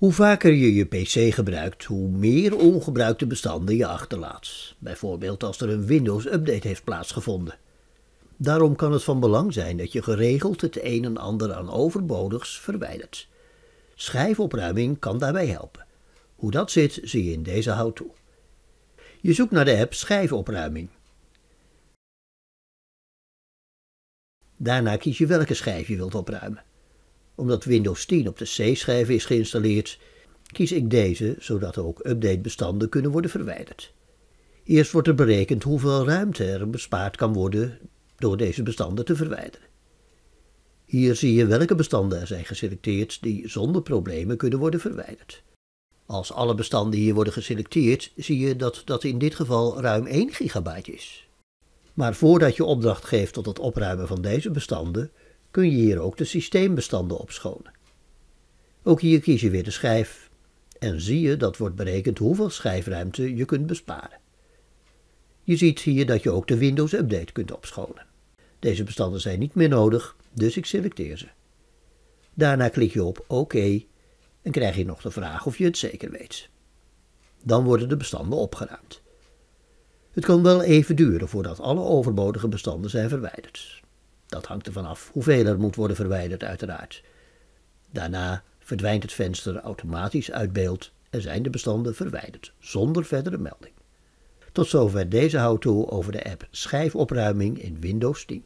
Hoe vaker je je PC gebruikt, hoe meer ongebruikte bestanden je achterlaat. Bijvoorbeeld als er een Windows-update heeft plaatsgevonden. Daarom kan het van belang zijn dat je geregeld het een en ander aan overbodigs verwijdert. Schijfopruiming kan daarbij helpen. Hoe dat zit, zie je in deze how-to. Je zoekt naar de app Schijfopruiming. Daarna kies je welke schijf je wilt opruimen omdat Windows 10 op de c schijf is geïnstalleerd, kies ik deze zodat ook updatebestanden kunnen worden verwijderd. Eerst wordt er berekend hoeveel ruimte er bespaard kan worden door deze bestanden te verwijderen. Hier zie je welke bestanden er zijn geselecteerd die zonder problemen kunnen worden verwijderd. Als alle bestanden hier worden geselecteerd, zie je dat dat in dit geval ruim 1 gigabyte is. Maar voordat je opdracht geeft tot het opruimen van deze bestanden, kun je hier ook de systeembestanden opschonen. Ook hier kies je weer de schijf en zie je dat wordt berekend hoeveel schijfruimte je kunt besparen. Je ziet hier dat je ook de Windows Update kunt opschonen. Deze bestanden zijn niet meer nodig, dus ik selecteer ze. Daarna klik je op OK en krijg je nog de vraag of je het zeker weet. Dan worden de bestanden opgeruimd. Het kan wel even duren voordat alle overbodige bestanden zijn verwijderd. Dat hangt ervan af hoeveel er moet worden verwijderd, uiteraard. Daarna verdwijnt het venster automatisch uit beeld en zijn de bestanden verwijderd, zonder verdere melding. Tot zover deze how-to over de app Schijfopruiming in Windows 10.